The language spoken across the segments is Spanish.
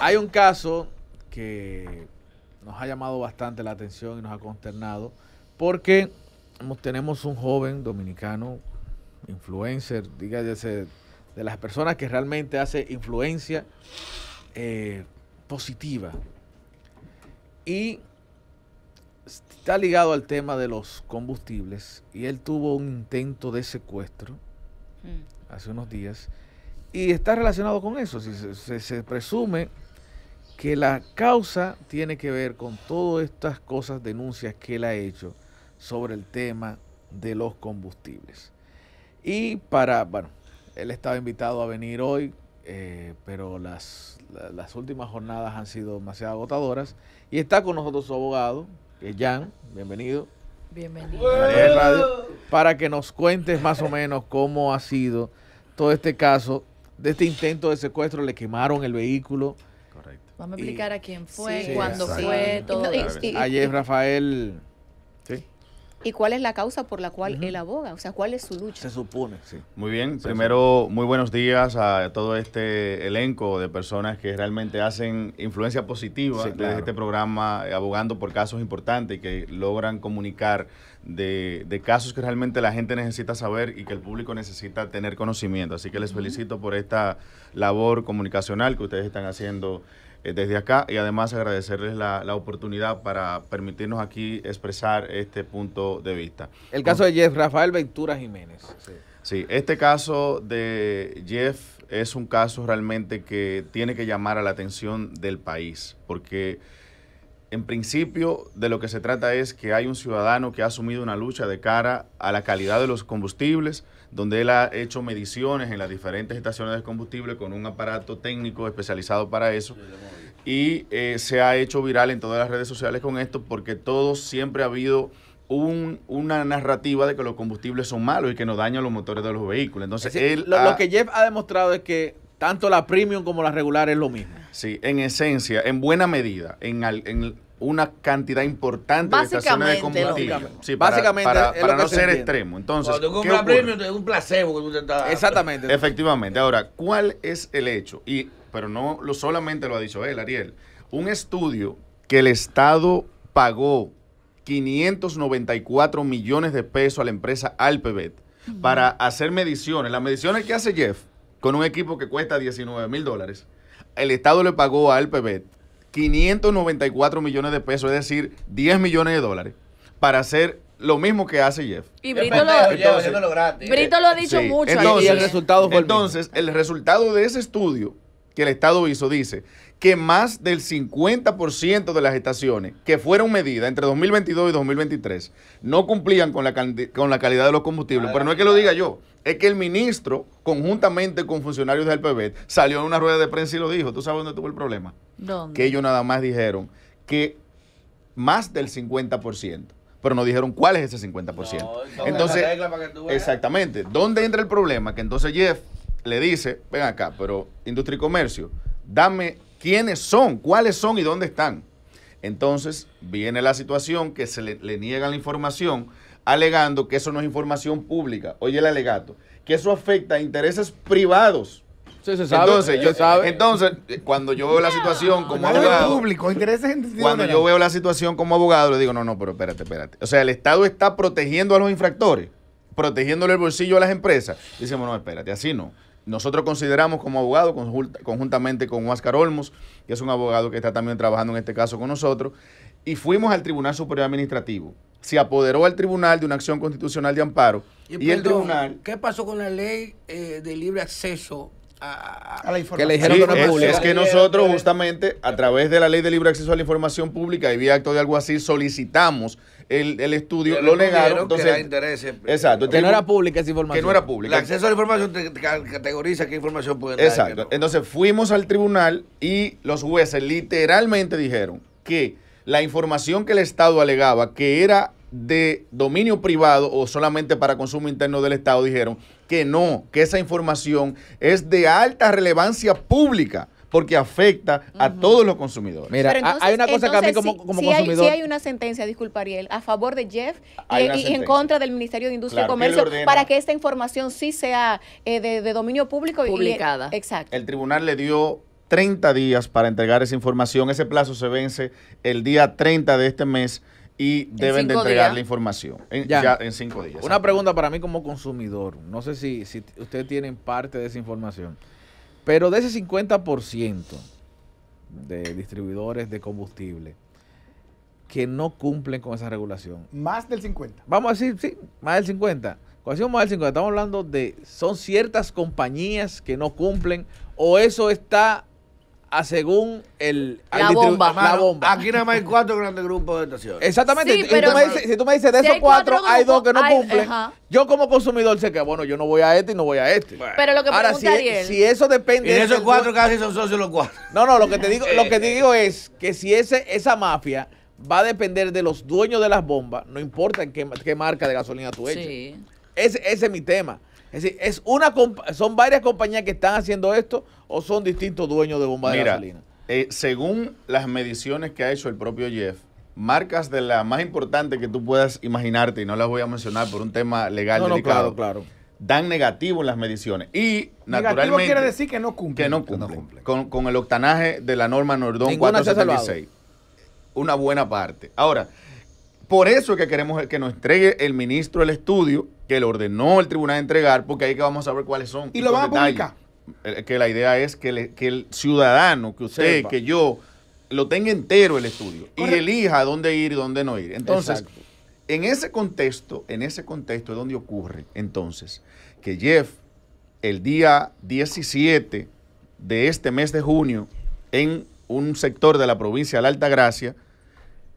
Hay un caso que nos ha llamado bastante la atención y nos ha consternado porque tenemos un joven dominicano, influencer, dígase, de las personas que realmente hace influencia eh, positiva. Y está ligado al tema de los combustibles y él tuvo un intento de secuestro mm. hace unos días y está relacionado con eso. Se, presume que la causa tiene que ver con todas estas cosas, denuncias que él ha hecho sobre el tema de los combustibles. Y para, bueno, él estaba invitado a venir hoy, eh, pero las, las últimas jornadas han sido demasiado agotadoras y está con nosotros su abogado, Jan, bienvenido. Bienvenido. para que nos cuentes más o menos cómo ha sido todo este caso de este intento de secuestro. Le quemaron el vehículo. Correcto. Vamos a explicar a quién fue, cuándo fue, todo. Ayer Rafael ¿Y cuál es la causa por la cual él aboga? O sea, ¿cuál es su lucha? Se supone, sí. Muy bien, primero, muy buenos días a todo este elenco de personas que realmente hacen influencia positiva desde este programa, abogando por casos importantes y que logran comunicar de, casos que realmente la gente necesita saber y que el público necesita tener conocimiento. Así que les felicito por esta labor comunicacional que ustedes están haciendo eh, desde acá y además agradecerles la, oportunidad para permitirnos aquí expresar este punto de vista. El caso de Jeff Rafael Ventura Jiménez. Sí. sí, este caso de Jeff es un caso realmente que tiene que llamar a la atención del país, porque en principio de lo que se trata es que hay un ciudadano que ha asumido una lucha de cara a la calidad de los combustibles, donde él ha hecho mediciones en las diferentes estaciones de combustible con un aparato técnico especializado para eso. Y eh, se ha hecho viral en todas las redes sociales con esto porque todos siempre ha habido un, una narrativa de que los combustibles son malos y que nos dañan los motores de los vehículos. Entonces, lo, que Jeff ha demostrado es que tanto la premium como la regular es lo mismo. Sí, en esencia, en buena medida, en, una cantidad importante de estaciones de combustible. Básicamente. para, no ser extremo. Entonces, Cuando tú premio, es un placebo que tú Exactamente. Efectivamente. Ahora, ¿cuál es el hecho? Y, pero no solamente lo ha dicho él, Ariel. Un estudio que el Estado pagó 594 millones de pesos a la empresa Alpebet para hacer mediciones. Las mediciones que hace Jeff con un equipo que cuesta 19 mil dólares. El Estado le pagó a Alpebet 594 millones de pesos, es decir, 10 millones de dólares, para hacer lo mismo que hace Jeff. Y Brito, lo, ha dicho mucho. y el resultado fue Entonces, el resultado de ese estudio que el Estado hizo dice que más del 50% de las estaciones que fueron medidas entre 2022 y 2023 no cumplían con la, con la calidad de los combustibles. Pero no es que lo diga yo, es que el ministro, conjuntamente con funcionarios del PBET, salió en una rueda de prensa y lo dijo. ¿Tú sabes dónde tuvo el problema? ¿Dónde? Que ellos nada más dijeron que más del 50% pero no dijeron cuál es ese 50%. entonces, exactamente, ¿dónde entra el problema? Que entonces Jeff le dice, ven acá, pero industria y comercio, dame quiénes son, cuáles son y dónde están. Entonces viene la situación que se le, niega la información alegando que eso no es información pública. Oye el alegato, que eso afecta a intereses privados. Sí, se sabe, entonces, entonces, eh, cuando yo veo la situación como abogado, público, cuando yo veo la situación como abogado, le digo, no, no, pero espérate, espérate. O sea, el Estado está protegiendo a los infractores, protegiéndole el bolsillo a las empresas. Dicemos, no, espérate, así no. Nosotros consideramos como abogado, conjuntamente con Óscar Olmos, que es un abogado que está también trabajando en este caso con nosotros, y fuimos al Tribunal Superior Administrativo. Se apoderó al tribunal de una acción constitucional de amparo. Y, el tribunal. ¿Qué pasó con la ley eh, de libre acceso a, la información. pública. Es que nosotros justamente a través de la ley de libre acceso a la información pública y vía acto de algo así, solicitamos el, estudio, lo, negaron. Eh, entonces, que exacto. Que no era pública esa información. Que no era pública. El acceso a la información categoriza qué información puede dar. Exacto. Entonces fuimos al tribunal y los jueces literalmente dijeron que la información que el Estado alegaba que era de dominio privado o solamente para consumo interno del Estado, dijeron que no, que esa información es de alta relevancia pública porque afecta a todos los consumidores. Mira, hay una cosa que a mí como, consumidor... Hay, hay una sentencia, disculpa Ariel, a favor de Jeff y, en contra del Ministerio de Industria y Comercio para que esta información sí sea eh, de, dominio público. Publicada. exacto. El tribunal le dio 30 días para entregar esa información. Ese plazo se vence el día 30 de este mes y deben de entregar la información en, ya. en cinco días. Una pregunta para mí como consumidor. No sé si, si ustedes tienen parte de esa información. Pero de ese 50% de distribuidores de combustible que no cumplen con esa regulación. Más del 50. Vamos a decir, sí, más del 50. Cuando más del 50, estamos hablando de, son ciertas compañías que no cumplen o eso está a según el, la, bomba. bomba. Aquí nada más hay cuatro grandes grupos de estaciones. Exactamente. si tú me dices de esos cuatro, hay dos que no cumplen, yo como consumidor sé que, bueno, yo no voy a este y no voy a este. Pero lo que Ahora, es e- Ariel, si eso depende... Y de esos cuatro casi son socios los cuatro. No, no, lo que te digo, lo que digo es que si ese, esa mafia va a depender de los dueños de las bombas, no importa en qué, marca de gasolina tú eches. ese es mi tema. Es decir, es una son varias compañías que están haciendo esto o son distintos dueños de bombas de gasolina. Eh, según las mediciones que ha hecho el propio Jeff, marcas de la más importante que tú puedas imaginarte, y no las voy a mencionar por un tema legal no, dan negativo en las mediciones. Y negativo quiere decir que no cumple. Que no cumple. Con, el octanaje de la norma Nordón 476. Una buena parte. Ahora, por eso es que queremos que nos entregue el ministro el estudio que le ordenó el tribunal entregar, porque ahí que vamos a ver cuáles son. Y lo van a publicar. Que la idea es que, el ciudadano, que usted, que yo, lo tenga entero el estudio y elija dónde ir y dónde no ir. Entonces, en ese contexto, en ese contexto es donde ocurre entonces que Jeff, el día 17 de este mes de junio, en un sector de la provincia de la Alta Gracia,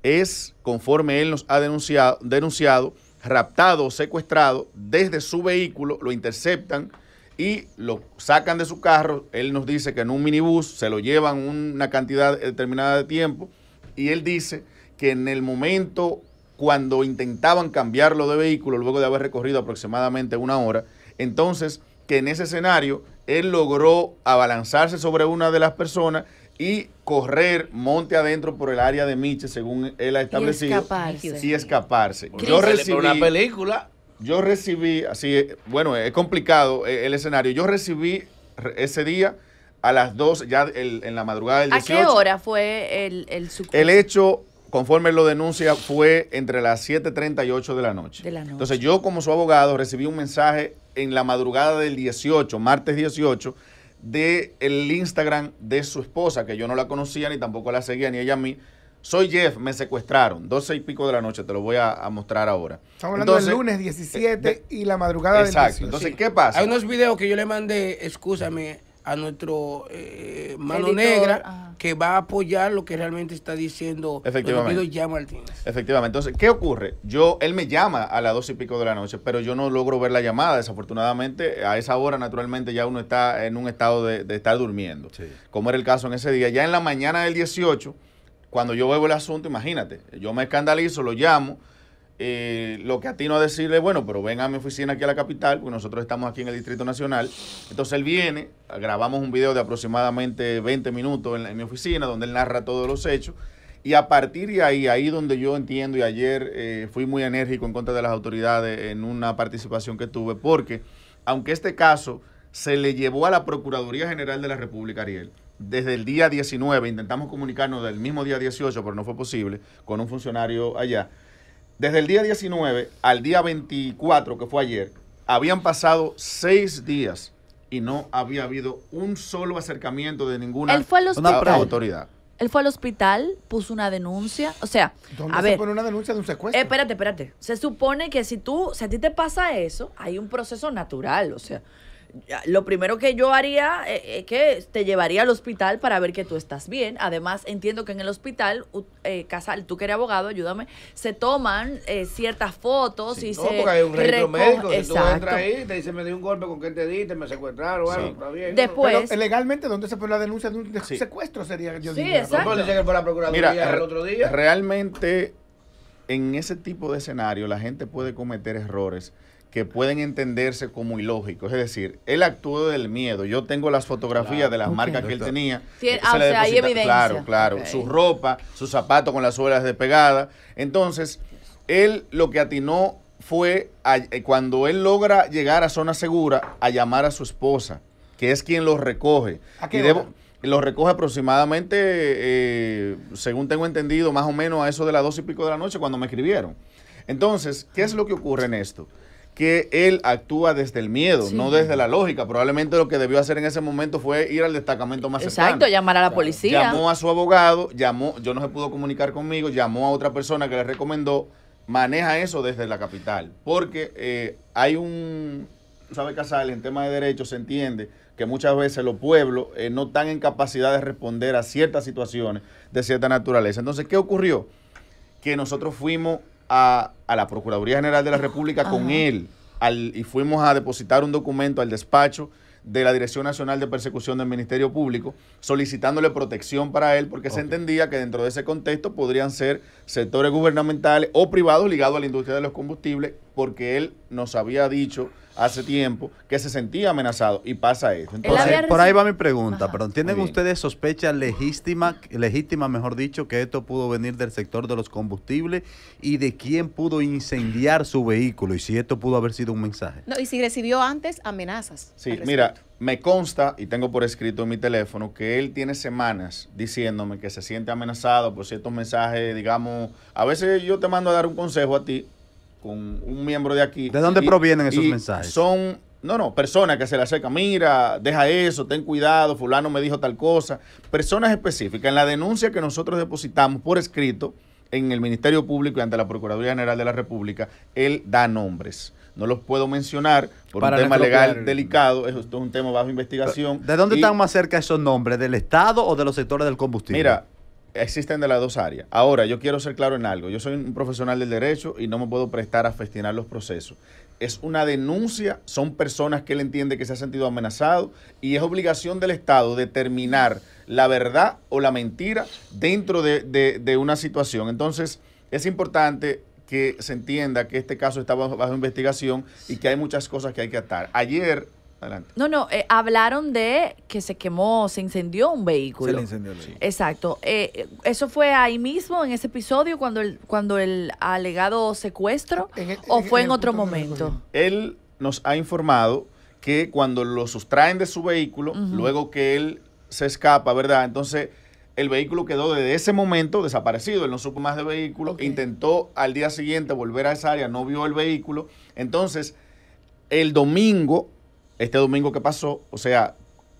es, conforme él nos ha denunciado, denunciado raptado o secuestrado desde su vehículo, lo interceptan y lo sacan de su carro. Él nos dice que en un minibús se lo llevan una cantidad determinada de tiempo y él dice que en el momento cuando intentaban cambiarlo de vehículo, luego de haber recorrido aproximadamente una hora, entonces que en ese escenario él logró abalanzarse sobre una de las personas y correr monte adentro por el área de Miche, según él ha establecido. Y escaparse. Y escaparse. Yo recibí una película. Yo recibí, así, bueno, es complicado eh, el escenario. Yo recibí ese día a las 2, ya en la madrugada del 18. ¿A qué hora fue el, el El hecho, conforme lo denuncia, fue entre las 7.30 y 8 de la noche. De la noche. Entonces yo como su abogado recibí un mensaje en la madrugada del 18, martes 18, del el Instagram de su esposa, que yo no la conocía ni tampoco la seguía, ni ella a mí. Soy Jeff, me secuestraron, 12 y pico de la noche, te lo voy a, mostrar ahora. Estamos hablando del lunes 17 eh, y la madrugada del 18. Exacto. Entonces, ¿qué pasa? Hay unos videos que yo le mandé, escúchame, a nuestro eh, mano negra que va a apoyar lo que realmente está diciendo Efectivamente. ya Martínez. Efectivamente. Entonces, ¿qué ocurre? Yo, él me llama a las dos y pico de la noche, pero yo no logro ver la llamada. Desafortunadamente, a esa hora, naturalmente, ya uno está en un estado de, estar durmiendo, como era el caso en ese día. Ya en la mañana del 18, cuando yo veo el asunto, imagínate, yo me escandalizo, lo llamo eh, lo que atino a decirle, bueno, pero ven a mi oficina aquí a la capital, porque nosotros estamos aquí en el Distrito Nacional. Entonces él viene, grabamos un video de aproximadamente 20 minutos en, mi oficina, donde él narra todos los hechos. Y a partir de ahí, ahí donde yo entiendo, y ayer eh, fui muy enérgico en contra de las autoridades en una participación que tuve, porque aunque este caso se le llevó a la Procuraduría General de la República, Ariel, desde el día 19, intentamos comunicarnos del mismo día 18, pero no fue posible, con un funcionario allá desde el día 19 al día 24, que fue ayer, habían pasado seis días y no había habido un solo acercamiento de ninguna autoridad. Él fue al hospital, puso una denuncia. O sea, ¿Dónde se pone una denuncia de un secuestro? Eh, espérate, espérate. Se supone que si tú, si a ti te pasa eso, hay un proceso natural. O sea, lo primero que yo haría es eh, eh, que te llevaría al hospital para ver que tú estás bien. Además, entiendo que en el hospital, eh, Casal, tú que eres abogado, ayúdame, se toman eh, ciertas fotos y no, se. Porque hay un registro médico. Si tú entras ahí, te dicen, me dio un golpe, ¿con qué te diste? Me secuestraron, sí. algo, está bien. Después. Pero, eh, legalmente, ¿dónde se fue la denuncia de un secuestro? Sería, yo sí, exacto. que la procuraduría el otro día. Realmente, en ese tipo de escenario, la gente puede cometer errores que pueden entenderse como ilógicos. Es decir, él actuó del miedo. Yo tengo las fotografías de las marcas que él tenía. o sea, hay evidencia. Claro, claro. Su ropa, sus zapatos con las suelas despegadas. Entonces, él lo que atinó fue eh, cuando él logra llegar a zona segura a llamar a su esposa, que es quien los recoge. ¿A y los recoge aproximadamente, eh, según tengo entendido, más o menos a eso de las dos y pico de la noche cuando me escribieron. Entonces, ¿qué es lo que ocurre en esto? que él actúa desde el miedo, no desde la lógica. Probablemente lo que debió hacer en ese momento fue ir al destacamento más cercano. Exacto, llamar a la policía. Llamó a su abogado, llamó, yo no se pudo comunicar conmigo, llamó a otra persona que le recomendó, maneja eso desde la capital. Porque eh, hay un, sabe Casal, en tema de derechos se entiende que muchas veces los pueblos eh, no están en capacidad de responder a ciertas situaciones de cierta naturaleza. Entonces, ¿qué ocurrió? Que nosotros fuimos a, la Procuraduría General de la República con él al, y fuimos a depositar un documento al despacho de la Dirección Nacional de Persecución del Ministerio Público, solicitándole protección para él, porque se entendía que dentro de ese contexto podrían ser sectores gubernamentales o privados ligados a la industria de los combustibles, porque él nos había dicho hace tiempo que se sentía amenazado y pasa eso. Entonces, por, ahí, va mi pregunta, pero ¿tienen ustedes sospecha legítima, legítima, mejor dicho, que esto pudo venir del sector de los combustibles y de quién pudo incendiar su vehículo y si esto pudo haber sido un mensaje? No, y si recibió antes amenazas. Sí, mira, me consta y tengo por escrito en mi teléfono que él tiene semanas diciéndome que se siente amenazado por ciertos mensajes, digamos, a veces yo te mando a dar un consejo a ti con un miembro de aquí. ¿De dónde provienen esos mensajes? Son, no, no, personas que se le acercan, mira, deja eso, ten cuidado, fulano me dijo tal cosa. Personas específicas. En la denuncia que nosotros depositamos por escrito en el Ministerio Público y ante la Procuraduría General de la República, él da nombres. No los puedo mencionar por un tema legal delicado, esto es un tema bajo investigación. ¿De dónde están más cerca esos nombres? ¿Del Estado o de los sectores del combustible? Mira, existen de las dos áreas. Ahora, yo quiero ser claro en algo. Yo soy un profesional del derecho y no me puedo prestar a festinar los procesos. Es una denuncia, son personas que él entiende que se ha sentido amenazado y es obligación del Estado determinar la verdad o la mentira dentro de, una situación. Entonces, es importante que se entienda que este caso está bajo, bajo investigación y que hay muchas cosas que hay que atar. Ayer Adelante. No, no, eh, hablaron de que se quemó, se incendió un vehículo. Se le incendió el vehículo. Exacto. Eh, eso fue ahí mismo, en ese episodio, cuando el, cuando el alegado secuestro, o fue en, otro momento. Él nos ha informado que cuando lo sustraen de su vehículo, luego que él se escapa, ¿verdad? Entonces el vehículo quedó desde ese momento desaparecido, él no supo más de vehículo, intentó al día siguiente volver a esa área, no vio el vehículo. Entonces, el domingo este domingo que pasó, o sea,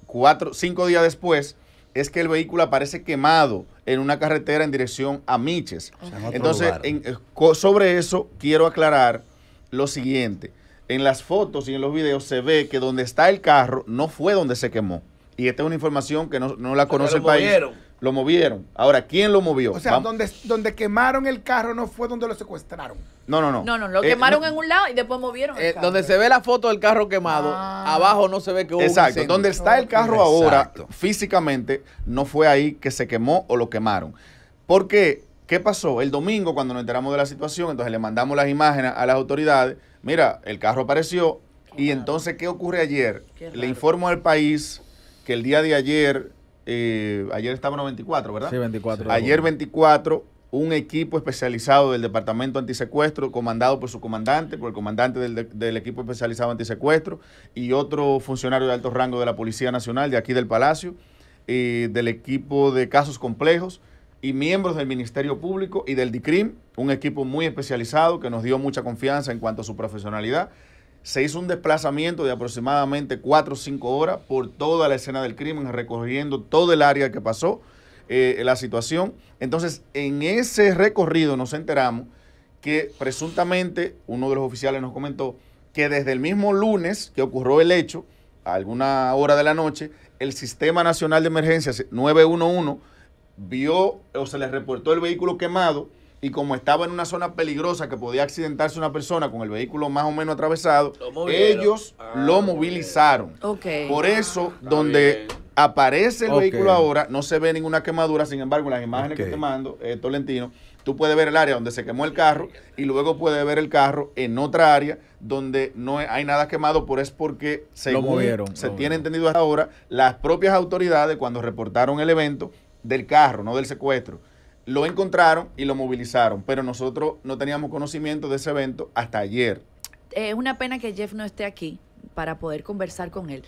cuatro, cinco días después, es que el vehículo aparece quemado en una carretera en dirección a Miches. Entonces, eh, sobre eso quiero aclarar lo siguiente. En las fotos y en los videos se ve que donde está el carro no fue donde se quemó. Y esta es una información que no, la conoce el país. Lo movieron. Ahora, ¿quién lo movió? O sea, donde, donde quemaron el carro no fue donde lo secuestraron. No, no, no. No, no, lo eh, quemaron en un lado y después movieron. Eh, donde se ve la foto del carro quemado, ah. abajo no se ve que hubo. Exacto. donde está el carro ahora, físicamente, no fue ahí que se quemó o lo quemaron. Porque, ¿qué pasó? El domingo, cuando nos enteramos de la situación, entonces le mandamos las imágenes a las autoridades. Mira, el carro apareció. y entonces, ¿qué ocurre ayer? le informo al país que el día de ayer eh, ayer estaba 94, ¿verdad? Sí, 24. Ayer 24, un equipo especializado del Departamento Antisecuestro, comandado por su comandante, por el comandante del, equipo especializado antisecuestro y otro funcionario de alto rango de la Policía Nacional de aquí del Palacio, eh, del equipo de casos complejos y miembros del Ministerio Público y del DICRIM, un equipo muy especializado que nos dio mucha confianza en cuanto a su profesionalidad se hizo un desplazamiento de aproximadamente 4 o 5 horas por toda la escena del crimen, recorriendo todo el área que pasó eh, la situación. Entonces, en ese recorrido nos enteramos que presuntamente uno de los oficiales nos comentó que desde el mismo lunes que ocurrió el hecho, a alguna hora de la noche, el Sistema Nacional de Emergencias 911 vio o se le reportó el vehículo quemado y como estaba en una zona peligrosa que podía accidentarse una persona con el vehículo más o menos atravesado, ellos ah, lo movilizaron. Por ah, eso, donde aparece el vehículo ahora, no se ve ninguna quemadura, sin embargo, las imágenes que te mando, eh, Tolentino, tú puedes ver el área donde se quemó el carro y luego puedes ver el carro en otra área donde no hay nada quemado, por es porque movieron, se tiene entendido hasta ahora, las propias autoridades cuando reportaron el evento del carro, no del secuestro, lo encontraron y lo movilizaron, pero nosotros no teníamos conocimiento de ese evento hasta ayer. Es una pena que Jeff no esté aquí para poder conversar con él.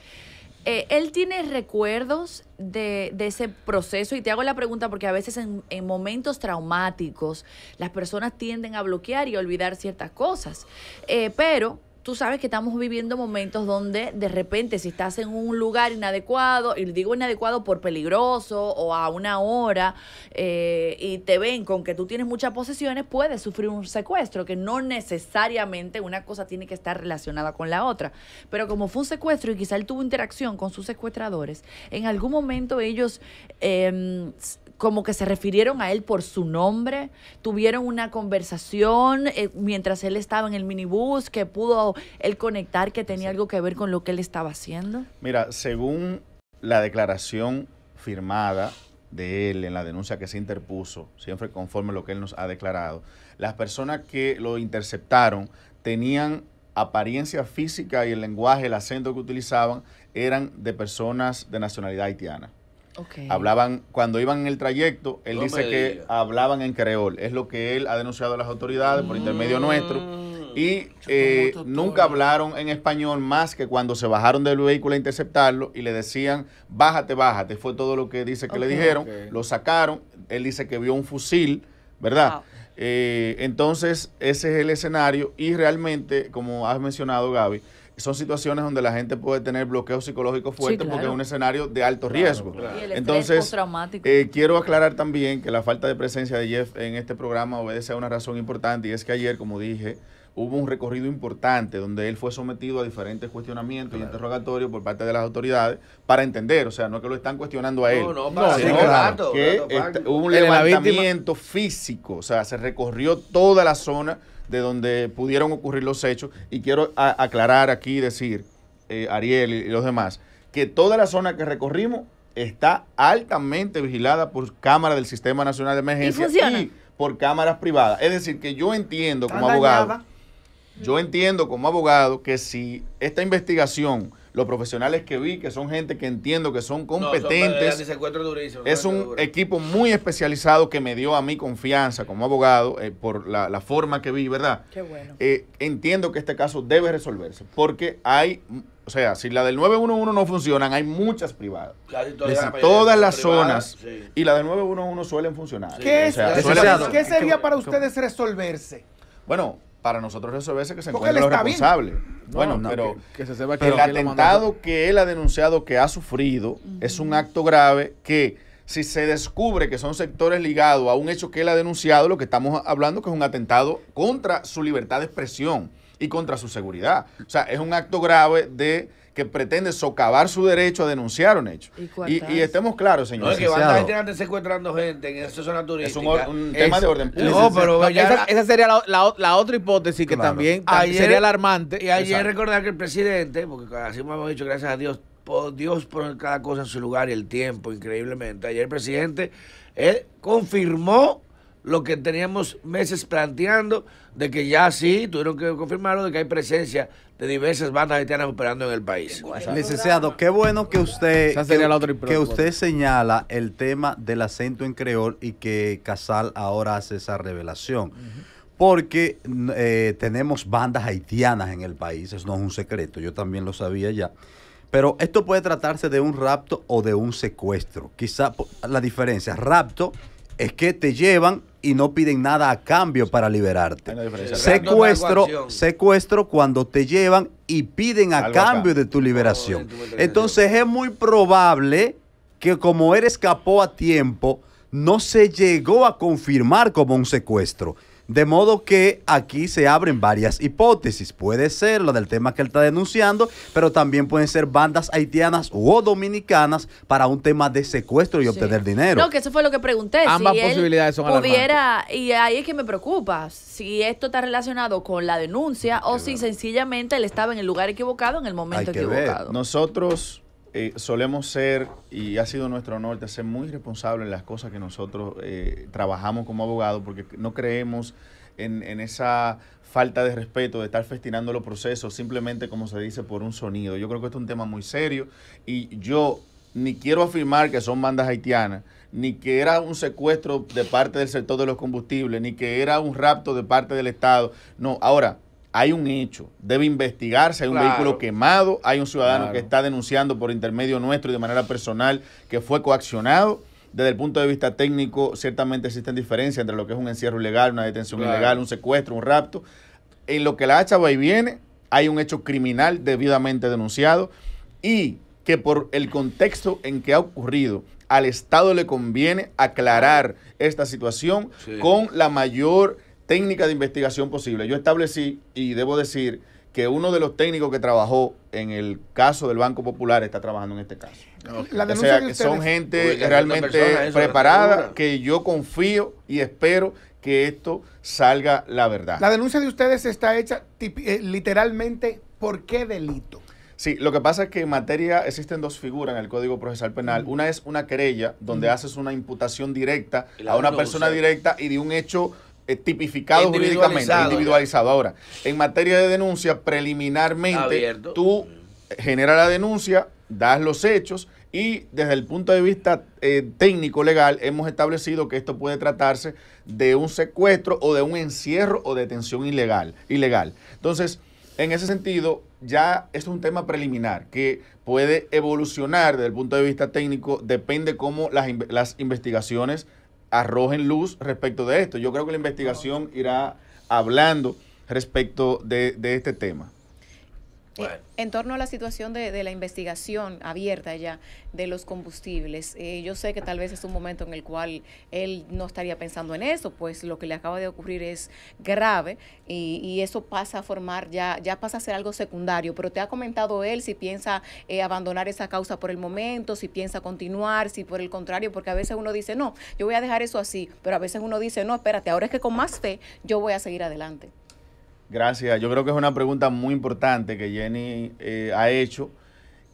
Eh, él tiene recuerdos de, ese proceso y te hago la pregunta porque a veces en, momentos traumáticos las personas tienden a bloquear y olvidar ciertas cosas, eh, pero tú sabes que estamos viviendo momentos donde de repente si estás en un lugar inadecuado, y digo inadecuado por peligroso o a una hora, eh, y te ven con que tú tienes muchas posesiones, puedes sufrir un secuestro, que no necesariamente una cosa tiene que estar relacionada con la otra. Pero como fue un secuestro y quizá él tuvo interacción con sus secuestradores, en algún momento ellos... Em, como que se refirieron a él por su nombre, tuvieron una conversación eh, mientras él estaba en el minibús, que pudo él conectar que tenía algo que ver con lo que él estaba haciendo. Mira, según la declaración firmada de él en la denuncia que se interpuso, siempre conforme a lo que él nos ha declarado, las personas que lo interceptaron tenían apariencia física y el lenguaje, el acento que utilizaban, eran de personas de nacionalidad haitiana. Hablaban, cuando iban en el trayecto, él dice que hablaban en creol. Es lo que él ha denunciado a las autoridades por intermedio mm. nuestro. Y eh, nunca hablaron en español más que cuando se bajaron del vehículo a interceptarlo y le decían, bájate, bájate. Fue todo lo que dice que le dijeron. Lo sacaron. Él dice que vio un fusil, ¿verdad? Eh, entonces, ese es el escenario. Y realmente, como has mencionado, Gaby, son situaciones donde la gente puede tener bloqueo psicológico fuerte porque es un escenario de alto riesgo. Entonces, eh, quiero aclarar también que la falta de presencia de Jeff en este programa obedece a una razón importante y es que ayer, como dije, hubo un recorrido importante donde él fue sometido a diferentes cuestionamientos y interrogatorios por parte de las autoridades para entender, o sea, no es que lo están cuestionando a él, no, no, que este, hubo un levantamiento físico, o sea, se recorrió toda la zona de donde pudieron ocurrir los hechos. Y quiero aclarar aquí decir, eh, Ariel y los demás, que toda la zona que recorrimos está altamente vigilada por cámaras del Sistema Nacional de Emergencia y por cámaras privadas. Es decir, que yo entiendo como abogado, yo entiendo como abogado que si esta investigación los profesionales que vi, que son gente que entiendo que son competentes. es un equipo muy especializado que me dio a mí confianza como abogado eh, por la, forma que vi, ¿verdad? Eh, entiendo que este caso debe resolverse porque hay, o sea, si la del 911 no funcionan, hay muchas privadas. Casi todas, las zonas y la del 911 suelen funcionar. ¿qué sería para ustedes resolverse? Bueno, para nosotros resolverse que se encuentre los responsables. bueno, pero que, se que el atentado que él ha denunciado que ha sufrido es un acto grave que si se descubre que son sectores ligados a un hecho que él ha denunciado, lo que estamos hablando que es un atentado contra su libertad de expresión y contra su seguridad. O sea, es un acto grave de que pretende socavar su derecho a denunciar un hecho. Y, estemos claros, señores. No, es que van a estar secuestrando gente en esa zona turística. Es un, tema de orden público. No, pero esa, sería la, otra hipótesis que también, sería alarmante. Y ayer que recordar que el presidente, porque así hemos dicho, gracias a Dios, por Dios pone cada cosa en su lugar y el tiempo, increíblemente. Ayer el presidente él confirmó lo que teníamos meses planteando, de que ya sí, tuvieron que confirmarlo, de que hay presencia de diversas bandas haitianas operando en el país. Licenciado, qué bueno que usted, que, usted señala el tema del acento en creol y que Casal ahora hace esa revelación. porque eh, tenemos bandas haitianas en el país, eso no es un secreto, yo también lo sabía ya. Pero esto puede tratarse de un rapto o de un secuestro. Quizá la diferencia, rapto es que te llevan y no piden nada a cambio para liberarte. Secuestro, secuestro cuando te llevan y piden a cambio de tu liberación. Entonces es muy probable que como él escapó a tiempo, no se llegó a confirmar como un secuestro de modo que aquí se abren varias hipótesis. Puede ser la del tema que él está denunciando, pero también pueden ser bandas haitianas o dominicanas para un tema de secuestro y obtener dinero. No, que eso fue lo que pregunté. Ambas posibilidades son Y ahí es que me preocupa si esto está relacionado con la denuncia o si sencillamente él estaba en el lugar equivocado en el momento equivocado. Nosotros eh, solemos ser, y ha sido nuestro honor, de ser muy responsables en las cosas que nosotros eh, trabajamos como abogados, porque no creemos en, en, esa falta de respeto de estar festinando los procesos simplemente, como se dice, por un sonido. Yo creo que esto es un tema muy serio y yo ni quiero afirmar que son bandas haitianas, ni que era un secuestro de parte del sector de los combustibles, ni que era un rapto de parte del Estado. No, ahora, hay un hecho, debe investigarse, hay un vehículo quemado, hay un ciudadano que está denunciando por intermedio nuestro y de manera personal que fue coaccionado. Desde el punto de vista técnico, ciertamente existen diferencias entre lo que es un encierro ilegal, una detención ilegal, un secuestro, un rapto. En lo que la hacha va y viene, hay un hecho criminal debidamente denunciado y que por el contexto en que ha ocurrido, al Estado le conviene aclarar esta situación con la mayor técnica de investigación posible. Yo establecí, y debo decir, que uno de los técnicos que trabajó en el caso del Banco Popular está trabajando en este caso. o sea, que son gente realmente preparada, que yo confío y espero que esto salga la verdad. La denuncia de ustedes está hecha eh, literalmente por qué delito. Sí, lo que pasa es que en materia existen dos figuras en el Código Procesal Penal. Mm. Una es una querella, donde mm. haces una imputación directa a una persona directa y de un hecho eh, tipificado jurídicamente, individualizado. Ahora, en materia de denuncia, preliminarmente tú generas la denuncia, das los hechos y desde el punto de vista eh, técnico legal hemos establecido que esto puede tratarse de un secuestro o de un encierro o detención ilegal. ilegal. Entonces, en ese sentido, ya es un tema preliminar que puede evolucionar desde el punto de vista técnico, depende cómo las, las investigaciones arrojen luz respecto de esto. Yo creo que la investigación irá hablando respecto de, de este tema. Eh, en torno a la situación de, la investigación abierta ya de los combustibles, eh, yo sé que tal vez es un momento en el cual él no estaría pensando en eso, pues lo que le acaba de ocurrir es grave y, eso pasa a formar, ya, ya pasa a ser algo secundario, pero te ha comentado él si piensa eh, abandonar esa causa por el momento, si piensa continuar, si por el contrario, porque a veces uno dice, no, yo voy a dejar eso así, pero a veces uno dice, no, espérate, ahora es que con más fe yo voy a seguir adelante. Gracias. Yo creo que es una pregunta muy importante que Jenny eh, ha hecho.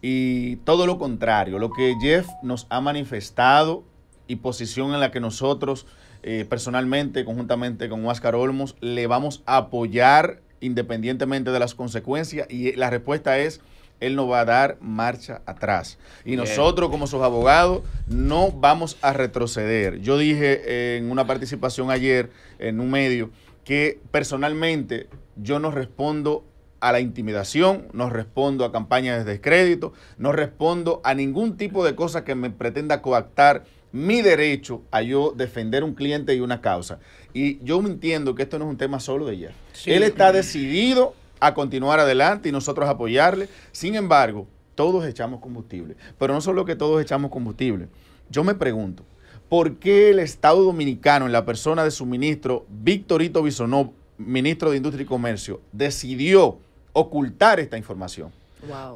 Y todo lo contrario, lo que Jeff nos ha manifestado y posición en la que nosotros eh, personalmente, conjuntamente con Oscar Olmos, le vamos a apoyar independientemente de las consecuencias. Y eh, la respuesta es, él no va a dar marcha atrás. Y nosotros como sus abogados no vamos a retroceder. Yo dije en una participación ayer en un medio que personalmente yo no respondo a la intimidación, no respondo a campañas de descrédito, no respondo a ningún tipo de cosa que me pretenda coactar mi derecho a yo defender un cliente y una causa. Y yo entiendo que esto no es un tema solo de ella Él está decidido a continuar adelante y nosotros apoyarle. Sin embargo, todos echamos combustible. Pero no solo que todos echamos combustible. Yo me pregunto, ¿por qué el Estado Dominicano, en la persona de su ministro Victorito Bisonó, ministro de Industria y Comercio, decidió ocultar esta información.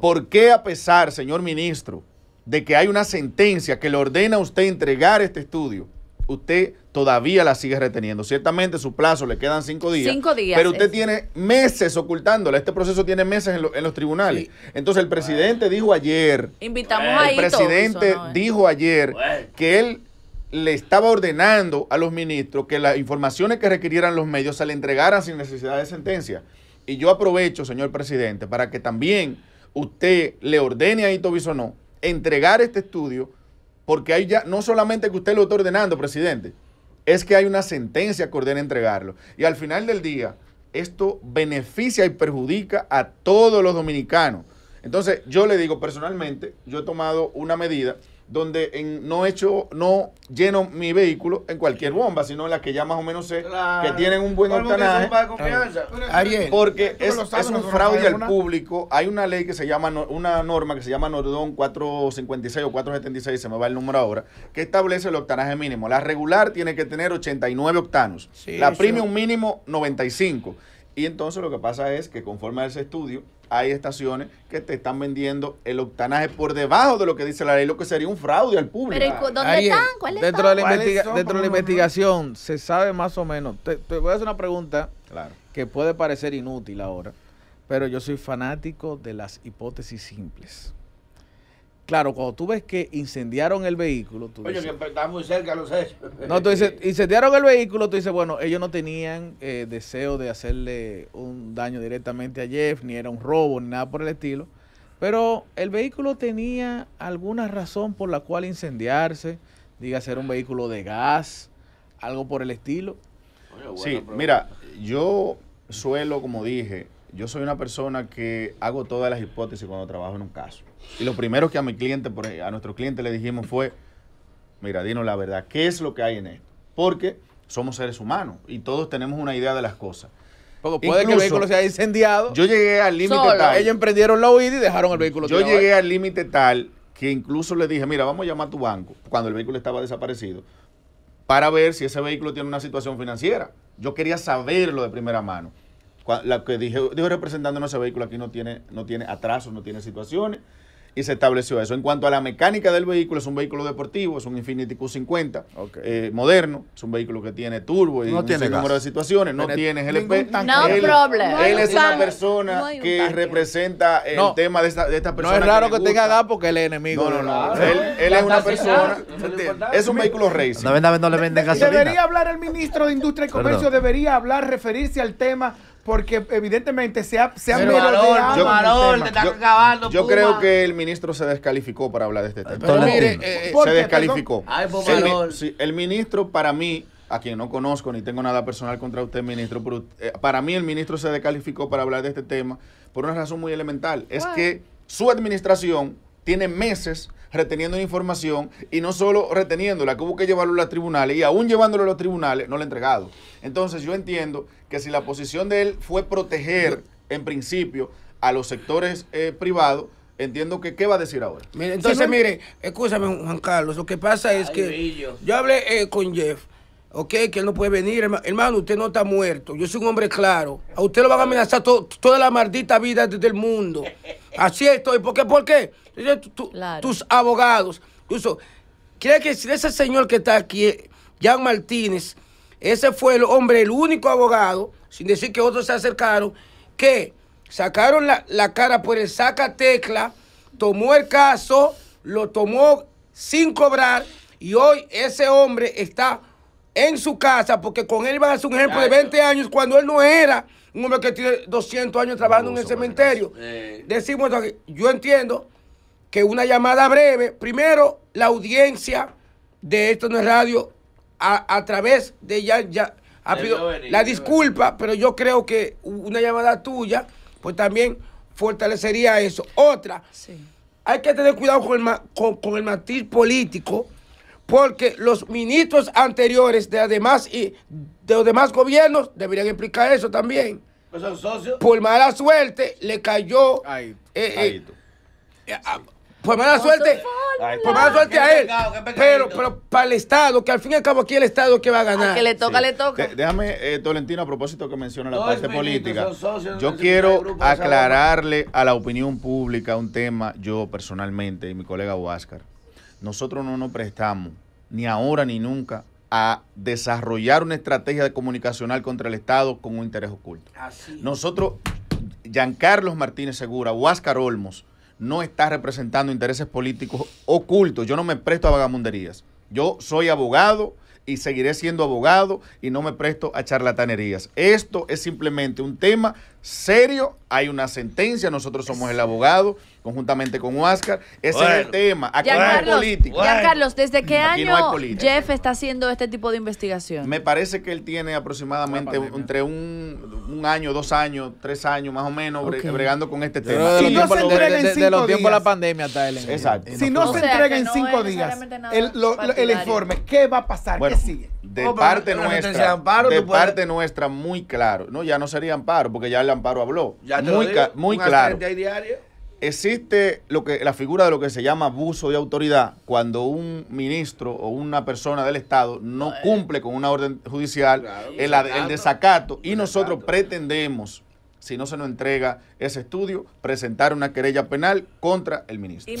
¿Por qué a pesar, señor ministro, de que hay una sentencia que le ordena a usted entregar este estudio, usted todavía la sigue reteniendo? Ciertamente su plazo le quedan cinco días. Cinco días. Pero usted tiene meses ocultándola. Este proceso tiene meses en, los tribunales. Entonces el presidente dijo ayer... Invitamos el El presidente dijo ayer que él le estaba ordenando a los ministros que las informaciones que requirieran los medios se le entregaran sin necesidad de sentencia. Y yo aprovecho, señor presidente, para que también usted le ordene a Ito Bisonó entregar este estudio, porque hay ya, no solamente que usted lo está ordenando, presidente, es que hay una sentencia que ordena entregarlo. Y al final del día, esto beneficia y perjudica a todos los dominicanos. Entonces, yo le digo personalmente, yo he tomado una medida donde en, no hecho, no lleno mi vehículo en cualquier bomba, sino en las que ya más o menos sé que tienen un buen octanaje. porque es, es, un fraude al público. Hay una ley que se llama, una norma que se llama Nordón 456 o 476, se me va el número ahora, que establece el octanaje mínimo. La regular tiene que tener 89 octanos, la premium un mínimo 95. Y entonces lo que pasa es que conforme a ese estudio, hay estaciones que te están vendiendo el octanaje por debajo de lo que dice la ley, lo que sería un fraude al público. ¿dónde están? dentro, De, la dentro de la investigación se sabe más o menos. Te, voy a hacer una pregunta que puede parecer inútil ahora, pero yo soy fanático de las hipótesis simples. Claro, cuando tú ves que incendiaron el vehículo, tú Oye, dices, que muy cerca los hechos. No, tú dices, incendiaron el vehículo, tú dices, bueno, ellos no tenían eh, deseo de hacerle un daño directamente a Jeff, ni era un robo, ni nada por el estilo. Pero el vehículo tenía alguna razón por la cual incendiarse, diga ser un vehículo de gas, algo por el estilo. sí, mira, yo suelo, como dije, yo soy una persona que hago todas las hipótesis cuando trabajo en un caso. Y lo primero que a mi cliente, por a nuestro cliente le dijimos fue, mira, dinos la verdad, ¿qué es lo que hay en esto? Porque somos seres humanos y todos tenemos una idea de las cosas. puede que el vehículo sea incendiado. Yo llegué al límite tal. Ellos emprendieron la huida y dejaron el vehículo. Yo llegué al límite tal que incluso le dije, mira, vamos a llamar a tu banco, cuando el vehículo estaba desaparecido, para ver si ese vehículo tiene una situación financiera. Yo quería saberlo de primera mano. Lo que dije, dijo representándonos ese vehículo aquí no tiene, no tiene atrasos, no tiene situaciones, y se estableció eso. En cuanto a la mecánica del vehículo, es un vehículo deportivo, es un Infiniti Q50 eh, moderno, es un vehículo que tiene turbo y no tiene número de situaciones, no tiene GLP. No él, es una persona que representa el tema de esta, de esta, persona. No es raro que, tenga gas porque él es enemigo. No, no, no. Él, es una persona, es un vehículo racing. No, le venden gasolina. Debería hablar el ministro de Industria y Comercio, debería hablar, referirse al tema porque evidentemente se ha, se yo, creo que el ministro se descalificó para hablar de este tema. Eh, se descalificó. Pues, el, ministro para mí a quien no conozco ni tengo nada personal contra usted, ministro, eh, para mí el ministro se descalificó para hablar de este tema por una razón muy elemental. Es que su administración tiene meses reteniendo la información y no solo reteniéndola, que hubo que llevarlo a los tribunales y aún llevándolo a los tribunales no le ha entregado. Entonces yo entiendo que si la posición de él fue proteger en principio a los sectores eh, privados, Entiendo que, ¿qué va a decir ahora? entonces, mire, escúchame, Juan Carlos, lo que pasa es que yo hablé eh, con Jeff, ok, que él no puede venir, hermano, usted no está muerto, yo soy un hombre claro, a usted lo van a amenazar toda la maldita vida del mundo. Así estoy, ¿por qué? ¿Por qué? Tus abogados. Incluso, ¿cree que ese señor que está aquí, Jan Martínez, ese fue el hombre, el único abogado, sin decir que otros se acercaron, que sacaron la, cara por el saca tecla, tomó el caso, lo tomó sin cobrar, y hoy ese hombre está en su casa, porque con él va a ser un ejemplo de 20 años cuando él no era un hombre que tiene 200 años trabajando en el cementerio. Decimos, yo entiendo que una llamada breve, primero la audiencia de Esto No es Radio a, través de ya, ya ha la disculpa, pero yo creo que una llamada tuya, pues también fortalecería eso. Otra, hay que tener cuidado con el, con, el matiz político, porque los ministros anteriores de, además, y de los demás gobiernos deberían explicar eso también. Pues Por mala suerte, le cayó. Ahí, eh, eh, eh, pues mala suerte. pues mala suerte a él. pero, para el Estado, que al fin y al cabo aquí el Estado que va a ganar. que le toca, le toca. déjame, eh, Tolentino, a propósito que menciona la parte política. yo quiero aclararle a la opinión pública un tema, yo personalmente y mi colega Huáscar. Nosotros no nos prestamos, ni ahora ni nunca, a desarrollar una estrategia de comunicacional contra el Estado con un interés oculto. Nosotros, Giancarlos Martínez Segura, Huáscar Olmos, no está representando intereses políticos ocultos. Yo no me presto a vagamunderías. Yo soy abogado y seguiré siendo abogado y no me presto a charlatanerías. Esto es simplemente un tema serio, hay una sentencia, nosotros somos el abogado, conjuntamente con Oscar. Ese es el tema. Aquí no hay político. Ya, Carlos, ¿desde qué año Jeff está haciendo este tipo de investigación? Me parece que él tiene aproximadamente entre un, año, dos años, tres años más o menos bregando con este tema. Si no De los tiempos de la pandemia Si no se entrega en cinco días el, informe, ¿qué va a pasar? ¿Qué sigue? de oh, parte nuestra, de parte nuestra muy claro. No, ya no sería amparo porque ya el amparo habló. muy claro. Existe lo que la figura de lo que se llama abuso de autoridad cuando un ministro o una persona del Estado no cumple con una orden judicial, el, desacato, y nosotros pretendemos si no se nos entrega ese estudio, presentar una querella penal contra el ministro.